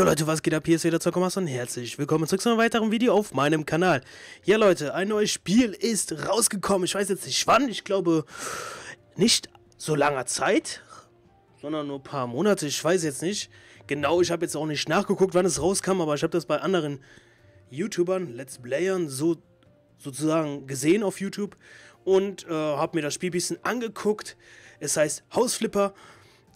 Jo Leute, was geht ab? Hier ist wieder Zockermas und herzlich willkommen zurück zu einem weiteren Video auf meinem Kanal. Ja Leute, ein neues Spiel ist rausgekommen. Ich weiß jetzt nicht wann, ich glaube nicht so langer Zeit, sondern nur ein paar Monate, ich weiß jetzt nicht. Genau, ich habe jetzt auch nicht nachgeguckt, wann es rauskam, aber ich habe das bei anderen YouTubern, Let's Playern so sozusagen gesehen auf YouTube und äh, habe mir das Spiel ein bisschen angeguckt. Es heißt Hausflipper.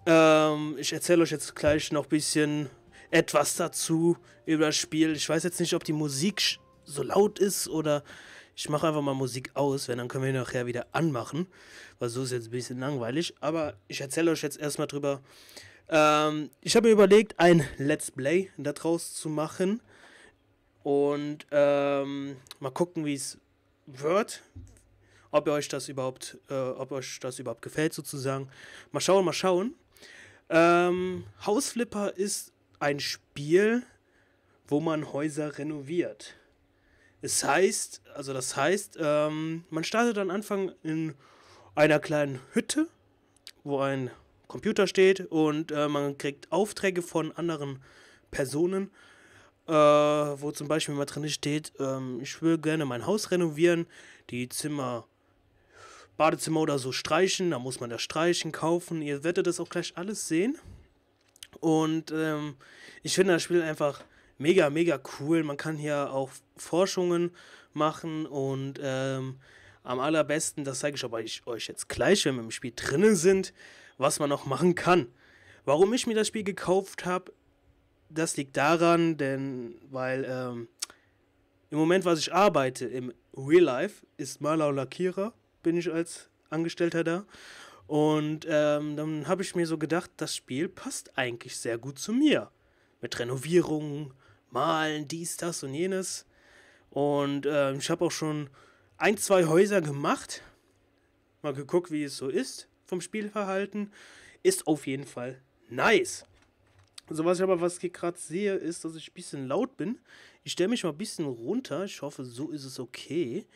Ähm, ich erzähle euch jetzt gleich noch ein bisschen etwas dazu über das Spiel. Ich weiß jetzt nicht, ob die Musik so laut ist oder ich mache einfach mal Musik aus, wenn dann können wir ihn nachher wieder anmachen, weil so ist jetzt ein bisschen langweilig. Aber ich erzähle euch jetzt erstmal drüber. Ähm, ich habe mir überlegt, ein Let's Play daraus zu machen und ähm, mal gucken, wie es wird, ob ihr euch das überhaupt, äh, ob euch das überhaupt gefällt sozusagen. Mal schauen, mal schauen. Ähm, Hausflipper ist ein Spiel, wo man Häuser renoviert. Es heißt, also das heißt, ähm, man startet am Anfang in einer kleinen Hütte, wo ein Computer steht und äh, man kriegt Aufträge von anderen Personen, äh, wo zum Beispiel mal drin steht, ähm, ich will gerne mein Haus renovieren, die Zimmer, Badezimmer oder so streichen, da muss man das streichen, kaufen. Ihr werdet das auch gleich alles sehen. Und ähm, ich finde das Spiel einfach mega, mega cool. Man kann hier auch Forschungen machen und ähm, am allerbesten, das zeige ich aber ich, euch jetzt gleich, wenn wir im Spiel drinnen sind, was man noch machen kann. Warum ich mir das Spiel gekauft habe, das liegt daran, denn weil ähm, im Moment, was ich arbeite im Real Life, ist Maler und Lackierer, bin ich als Angestellter da. Und ähm, dann habe ich mir so gedacht, das Spiel passt eigentlich sehr gut zu mir. Mit Renovierungen, Malen, dies, das und jenes. Und äh, ich habe auch schon ein, zwei Häuser gemacht. Mal geguckt, wie es so ist vom Spielverhalten. Ist auf jeden Fall nice. So was ich aber was ich gerade sehe, ist, dass ich ein bisschen laut bin. Ich stelle mich mal ein bisschen runter. Ich hoffe, so ist es okay.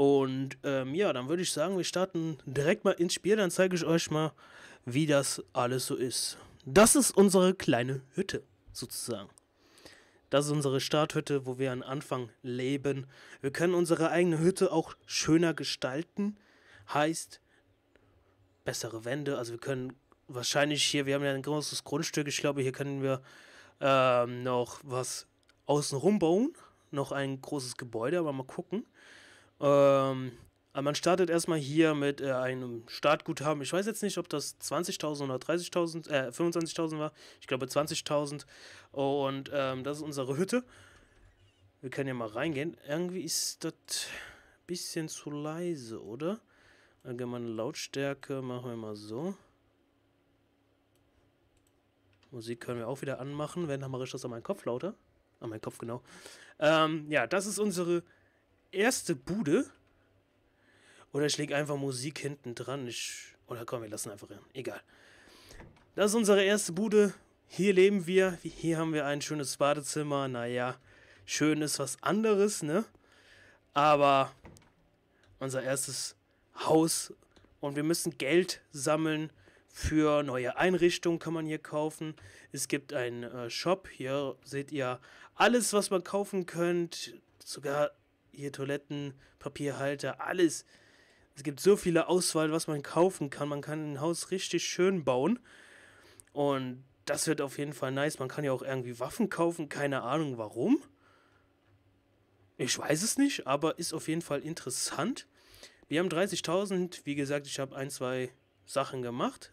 Und ähm, ja, dann würde ich sagen, wir starten direkt mal ins Spiel. Dann zeige ich euch mal, wie das alles so ist. Das ist unsere kleine Hütte, sozusagen. Das ist unsere Starthütte, wo wir am Anfang leben. Wir können unsere eigene Hütte auch schöner gestalten. Heißt, bessere Wände. Also wir können wahrscheinlich hier, wir haben ja ein großes Grundstück. Ich glaube, hier können wir ähm, noch was außenrum bauen. Noch ein großes Gebäude, aber mal gucken. Ähm, man startet erstmal hier mit äh, einem Startguthaben. Ich weiß jetzt nicht, ob das 20.000 oder 30.000, äh, 25.000 war. Ich glaube 20.000. Und ähm, das ist unsere Hütte. Wir können ja mal reingehen. Irgendwie ist das ein bisschen zu leise, oder? Allgemeine Lautstärke machen wir mal so. Musik können wir auch wieder anmachen. Wenn, dann mache ich das an meinen Kopf lauter. An meinen Kopf, genau. Ähm, ja, das ist unsere erste Bude. Oder ich lege einfach Musik hinten dran. Ich, oder komm, wir lassen einfach hin. Egal. Das ist unsere erste Bude. Hier leben wir. Hier haben wir ein schönes Badezimmer. Naja, schön ist was anderes, ne? Aber unser erstes Haus. Und wir müssen Geld sammeln für neue Einrichtungen kann man hier kaufen. Es gibt einen äh, Shop. Hier seht ihr alles, was man kaufen könnt. Sogar hier Toiletten, Papierhalter, alles. Es gibt so viele Auswahl, was man kaufen kann. Man kann ein Haus richtig schön bauen. Und das wird auf jeden Fall nice. Man kann ja auch irgendwie Waffen kaufen. Keine Ahnung warum. Ich weiß es nicht, aber ist auf jeden Fall interessant. Wir haben 30.000. Wie gesagt, ich habe ein, zwei Sachen gemacht.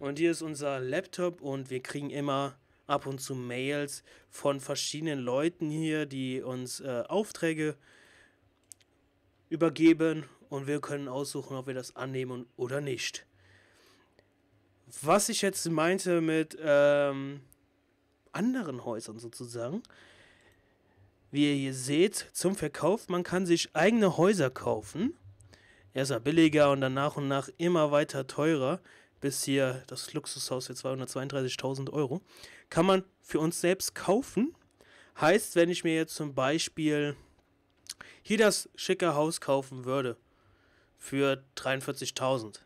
Und hier ist unser Laptop und wir kriegen immer ab und zu Mails von verschiedenen Leuten hier, die uns äh, Aufträge übergeben und wir können aussuchen, ob wir das annehmen oder nicht. Was ich jetzt meinte mit ähm, anderen Häusern sozusagen, wie ihr hier seht, zum Verkauf, man kann sich eigene Häuser kaufen. Erstmal billiger und dann nach und nach immer weiter teurer bis hier das Luxushaus für 232.000 Euro, kann man für uns selbst kaufen. Heißt, wenn ich mir jetzt zum Beispiel hier das schicke Haus kaufen würde für 43.000,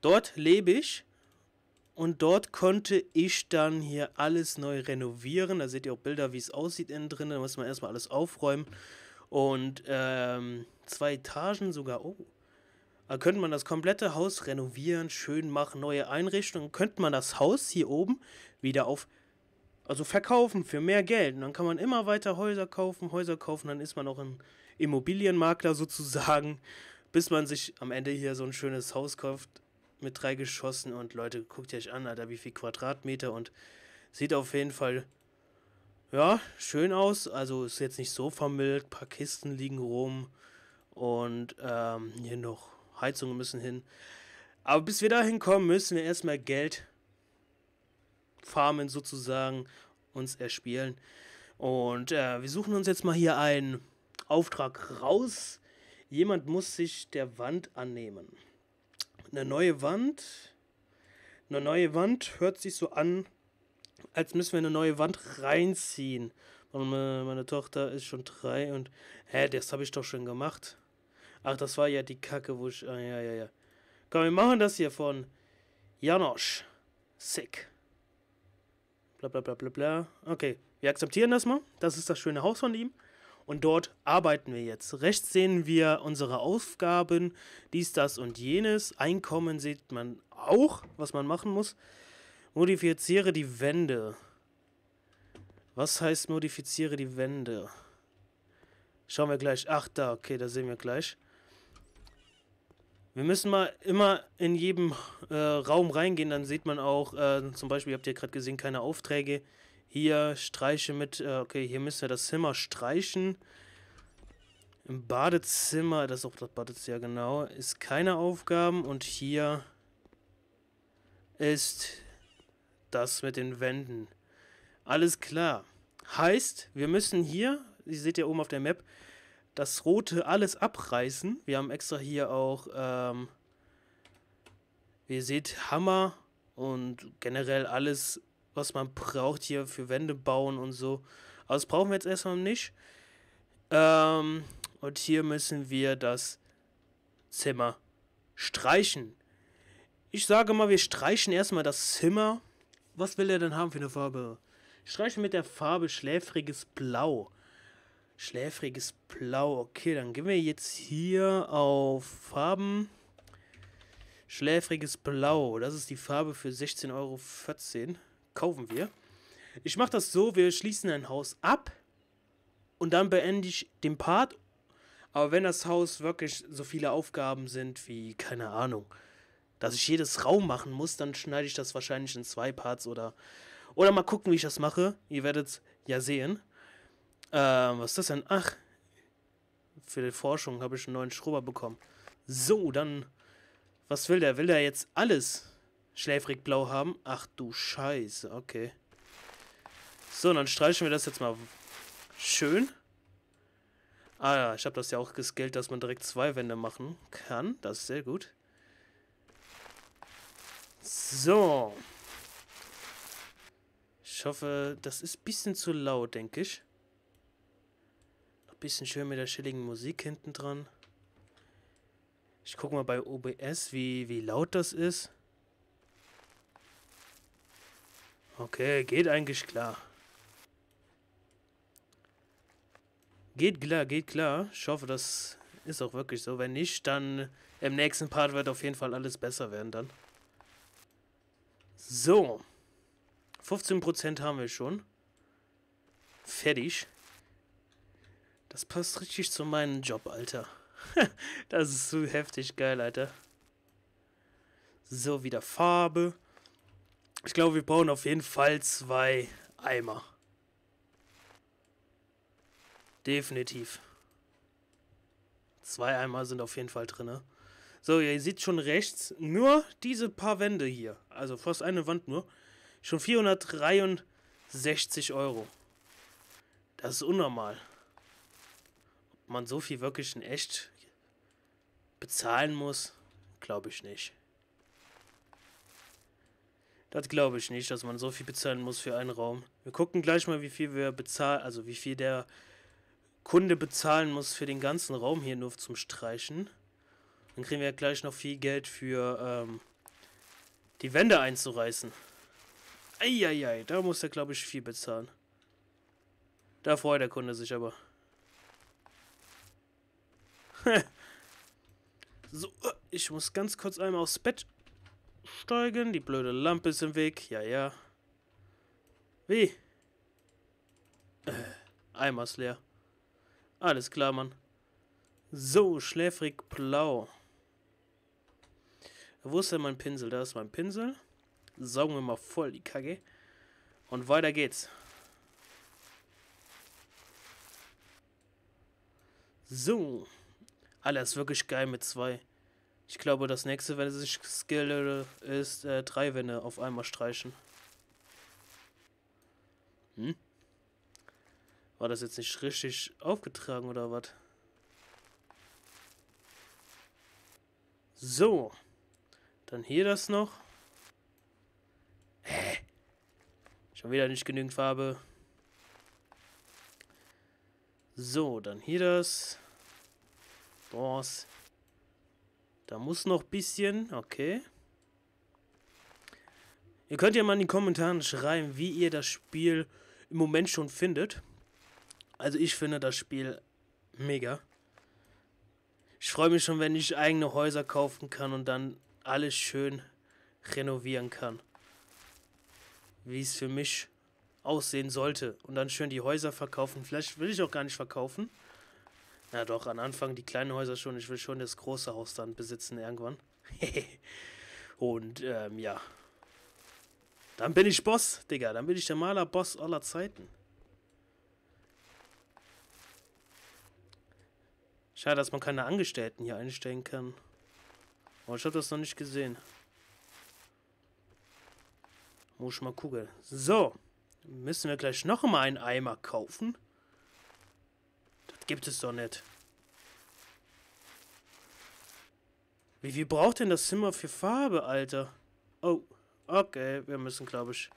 dort lebe ich und dort konnte ich dann hier alles neu renovieren. Da seht ihr auch Bilder, wie es aussieht innen drin. Da muss man erstmal alles aufräumen. Und ähm, zwei Etagen sogar. Oh, da könnte man das komplette Haus renovieren, schön machen, neue Einrichtungen. Könnte man das Haus hier oben wieder auf, also verkaufen für mehr Geld. Und dann kann man immer weiter Häuser kaufen, Häuser kaufen. Dann ist man auch ein Immobilienmakler sozusagen, bis man sich am Ende hier so ein schönes Haus kauft mit drei Geschossen. Und Leute, guckt euch an, Alter, wie viel Quadratmeter und sieht auf jeden Fall ja, schön aus. Also ist jetzt nicht so vermüllt. Ein paar Kisten liegen rum. Und ähm, hier noch Heizungen müssen hin. Aber bis wir dahin kommen, müssen wir erstmal Geld farmen sozusagen, uns erspielen. Und äh, wir suchen uns jetzt mal hier einen Auftrag raus. Jemand muss sich der Wand annehmen. Eine neue Wand. Eine neue Wand hört sich so an, als müssen wir eine neue Wand reinziehen. Und meine, meine Tochter ist schon drei und, hä, das habe ich doch schon gemacht. Ach, das war ja die Kacke, wo ich... Ah, ja, ja, ja. Komm, wir machen das hier von Janosch. Sick. Bla, bla, bla, bla, bla. Okay, wir akzeptieren das mal. Das ist das schöne Haus von ihm. Und dort arbeiten wir jetzt. Rechts sehen wir unsere Aufgaben, dies, das und jenes. Einkommen sieht man auch, was man machen muss. Modifiziere die Wände. Was heißt modifiziere die Wände? Schauen wir gleich. Ach, da, okay, da sehen wir gleich. Wir müssen mal immer in jedem äh, Raum reingehen, dann sieht man auch, äh, zum Beispiel, habt ihr gerade gesehen, keine Aufträge. Hier streiche mit, äh, okay, hier müssen wir das Zimmer streichen. Im Badezimmer, das ist auch das Badezimmer, genau, ist keine Aufgaben. Und hier ist das mit den Wänden. Alles klar. Heißt, wir müssen hier, ihr seht ja oben auf der Map, das Rote alles abreißen. Wir haben extra hier auch, ähm, wie ihr seht, Hammer und generell alles, was man braucht hier für Wände bauen und so. Aber das brauchen wir jetzt erstmal nicht. Ähm, und hier müssen wir das Zimmer streichen. Ich sage mal, wir streichen erstmal das Zimmer. Was will er denn haben für eine Farbe? Streichen mit der Farbe schläfriges Blau. Schläfriges Blau. Okay, dann gehen wir jetzt hier auf Farben. Schläfriges Blau. Das ist die Farbe für 16,14 Euro. Kaufen wir. Ich mache das so, wir schließen ein Haus ab. Und dann beende ich den Part. Aber wenn das Haus wirklich so viele Aufgaben sind wie, keine Ahnung, dass ich jedes Raum machen muss, dann schneide ich das wahrscheinlich in zwei Parts oder... Oder mal gucken, wie ich das mache. Ihr werdet ja sehen. Ähm, was ist das denn? Ach, für die Forschung habe ich einen neuen Schrubber bekommen. So, dann, was will der? Will der jetzt alles schläfrig blau haben? Ach du Scheiße, okay. So, dann streichen wir das jetzt mal schön. Ah ja, ich habe das ja auch geskillt, dass man direkt zwei Wände machen kann. Das ist sehr gut. So. Ich hoffe, das ist ein bisschen zu laut, denke ich bisschen schön mit der chilligen Musik hinten dran. Ich gucke mal bei OBS, wie, wie laut das ist. Okay, geht eigentlich klar. Geht klar, geht klar. Ich hoffe, das ist auch wirklich so. Wenn nicht, dann im nächsten Part wird auf jeden Fall alles besser werden dann. So. 15% haben wir schon. Fertig. Das passt richtig zu meinem Job, Alter. das ist so heftig geil, Alter. So, wieder Farbe. Ich glaube, wir brauchen auf jeden Fall zwei Eimer. Definitiv. Zwei Eimer sind auf jeden Fall drin. Ne? So, ihr seht schon rechts, nur diese paar Wände hier. Also fast eine Wand nur. Schon 463 Euro. Das ist unnormal man so viel wirklich in echt bezahlen muss, glaube ich nicht. Das glaube ich nicht, dass man so viel bezahlen muss für einen Raum. Wir gucken gleich mal, wie viel wir bezahlen, also wie viel der Kunde bezahlen muss für den ganzen Raum hier nur zum Streichen. Dann kriegen wir gleich noch viel Geld für ähm, die Wände einzureißen. Eieiei, da muss er glaube ich viel bezahlen. Da freut der Kunde sich aber. so, äh, ich muss ganz kurz einmal aufs Bett steigen. Die blöde Lampe ist im Weg. Ja, ja. Wie? Äh, Eimer ist leer. Alles klar, Mann. So, schläfrig blau. Wo ist denn mein Pinsel? Da ist mein Pinsel. Saugen wir mal voll die Kacke. Und weiter geht's. So. Alter, ist wirklich geil mit zwei. Ich glaube, das nächste, wenn es sich skille, ist äh, drei Wände auf einmal streichen. Hm? War das jetzt nicht richtig aufgetragen oder was? So. Dann hier das noch. Hä? Schon wieder nicht genügend Farbe. So, dann hier das. Balance. Da muss noch ein bisschen. Okay. Ihr könnt ja mal in die Kommentare schreiben, wie ihr das Spiel im Moment schon findet. Also ich finde das Spiel mega. Ich freue mich schon, wenn ich eigene Häuser kaufen kann und dann alles schön renovieren kann. Wie es für mich aussehen sollte. Und dann schön die Häuser verkaufen. Vielleicht will ich auch gar nicht verkaufen. Ja doch, am Anfang die kleinen Häuser schon. Ich will schon das große Haus dann besitzen irgendwann. Und ähm, ja. Dann bin ich Boss, Digga. Dann bin ich der Malerboss aller Zeiten. Schade, dass man keine Angestellten hier einstellen kann. Aber ich habe das noch nicht gesehen. Muss ich mal gucken. So. Müssen wir gleich noch mal einen Eimer kaufen? gibt es doch nicht. Wie viel braucht denn das Zimmer für Farbe, Alter? Oh, okay, wir müssen, glaube ich.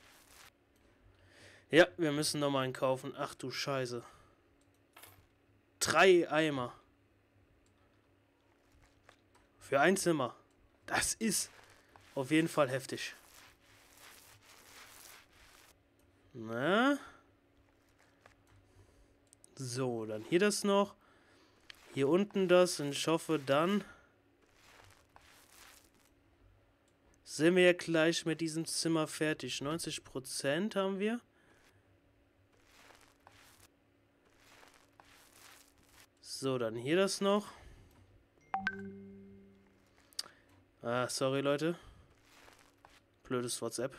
Ja, wir müssen nochmal einen kaufen. Ach du Scheiße. Drei Eimer. Für ein Zimmer. Das ist auf jeden Fall heftig. Na? So, dann hier das noch. Hier unten das. Und ich hoffe, dann sind wir ja gleich mit diesem Zimmer fertig. 90% haben wir. So, dann hier das noch. Ah, sorry, Leute. Blödes WhatsApp.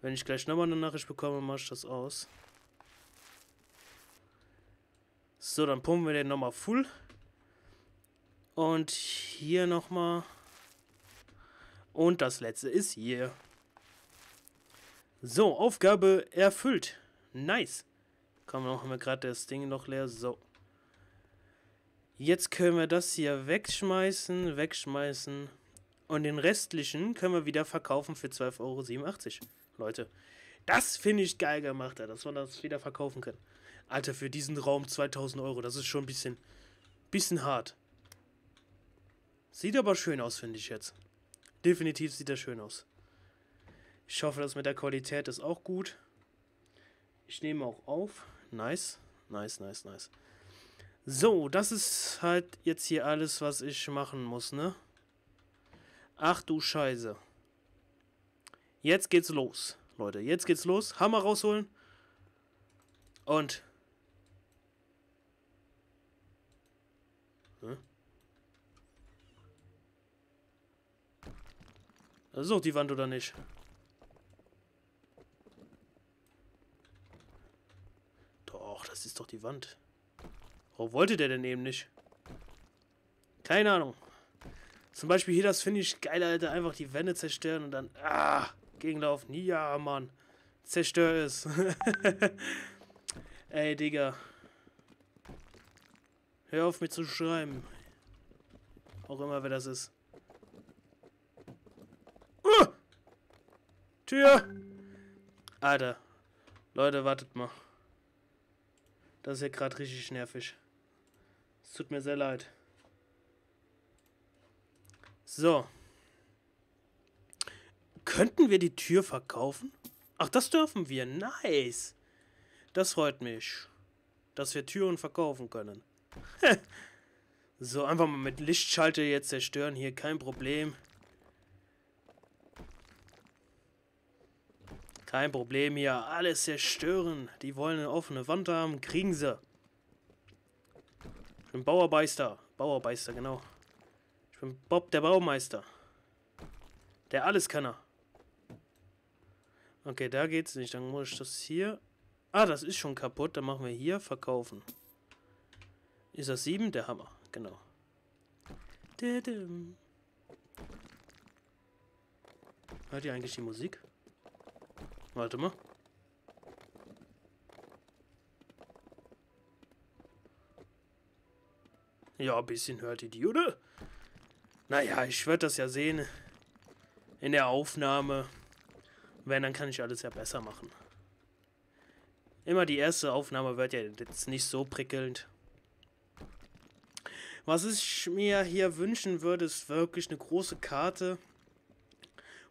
Wenn ich gleich nochmal eine Nachricht bekomme, mache ich das aus. So, dann pumpen wir den nochmal full. Und hier nochmal. Und das letzte ist hier. So, Aufgabe erfüllt. Nice. Komm, noch haben wir gerade das Ding noch leer. So. Jetzt können wir das hier wegschmeißen, wegschmeißen. Und den restlichen können wir wieder verkaufen für 12,87 Euro. Leute, das finde ich geil gemacht, dass man das wieder verkaufen kann. Alter, für diesen Raum 2000 Euro, das ist schon ein bisschen, bisschen hart. Sieht aber schön aus, finde ich jetzt. Definitiv sieht er schön aus. Ich hoffe, das mit der Qualität ist auch gut. Ich nehme auch auf. Nice, nice, nice, nice. So, das ist halt jetzt hier alles, was ich machen muss, ne? Ach du Scheiße. Jetzt geht's los, Leute. Jetzt geht's los. Hammer rausholen. Und Das ist auch die Wand, oder nicht? Doch, das ist doch die Wand. Warum wollte der denn eben nicht? Keine Ahnung. Zum Beispiel hier, das finde ich geil, Alter. Einfach die Wände zerstören und dann... Ah, gegenlaufen. Ja, Mann. Zerstör es. Ey, Digga. Hör auf, mir zu schreiben. Auch immer, wer das ist. Tür! Alter. Leute, wartet mal. Das ist ja gerade richtig nervig. Es tut mir sehr leid. So. Könnten wir die Tür verkaufen? Ach, das dürfen wir. Nice. Das freut mich. Dass wir Türen verkaufen können. so, einfach mal mit Lichtschalter jetzt zerstören. Hier, kein Problem. Kein Problem hier. Alles zerstören. Die wollen eine offene Wand haben. Kriegen sie. Ich bin Bauerbeister. Bauerbeister, genau. Ich bin Bob der Baumeister. Der alles kann er. Okay, da geht's nicht. Dann muss ich das hier... Ah, das ist schon kaputt. Dann machen wir hier verkaufen. Ist das 7? Der Hammer. Genau. Hört ihr eigentlich die Musik? Warte mal. Ja, ein bisschen hört ihr die, oder? Naja, ich werde das ja sehen. In der Aufnahme. Wenn, dann kann ich alles ja besser machen. Immer die erste Aufnahme wird ja jetzt nicht so prickelnd. Was ich mir hier wünschen würde, ist wirklich eine große Karte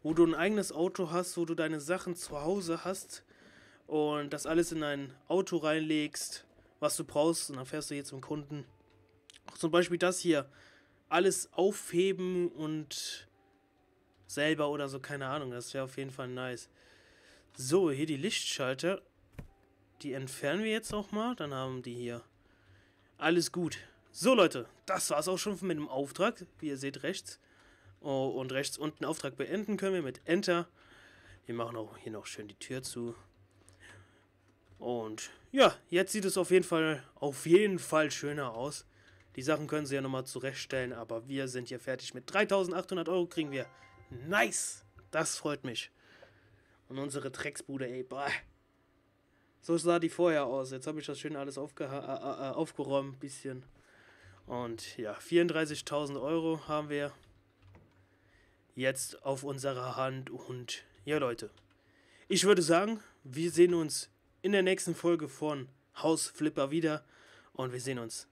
wo du ein eigenes Auto hast, wo du deine Sachen zu Hause hast und das alles in ein Auto reinlegst, was du brauchst und dann fährst du jetzt zum Kunden. Auch zum Beispiel das hier. Alles aufheben und selber oder so, keine Ahnung. Das wäre auf jeden Fall nice. So, hier die Lichtschalter. Die entfernen wir jetzt auch mal. Dann haben die hier. Alles gut. So, Leute, das war's auch schon mit dem Auftrag. Wie ihr seht rechts. Oh, und rechts unten Auftrag beenden können wir mit Enter. Wir machen auch hier noch schön die Tür zu. Und ja, jetzt sieht es auf jeden Fall, auf jeden Fall schöner aus. Die Sachen können sie ja nochmal zurechtstellen, aber wir sind hier fertig. Mit 3800 Euro kriegen wir. Nice! Das freut mich. Und unsere Drecksbude, ey, boah. So sah die vorher aus. Jetzt habe ich das schön alles aufge äh, äh, äh, aufgeräumt, bisschen. Und ja, 34.000 Euro haben wir jetzt auf unserer Hand. Und ja, Leute, ich würde sagen, wir sehen uns in der nächsten Folge von Haus Flipper wieder. Und wir sehen uns.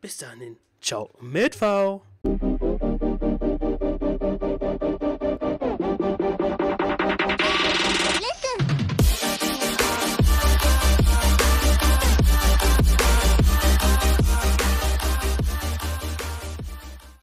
Bis dahin. Ciao mit V.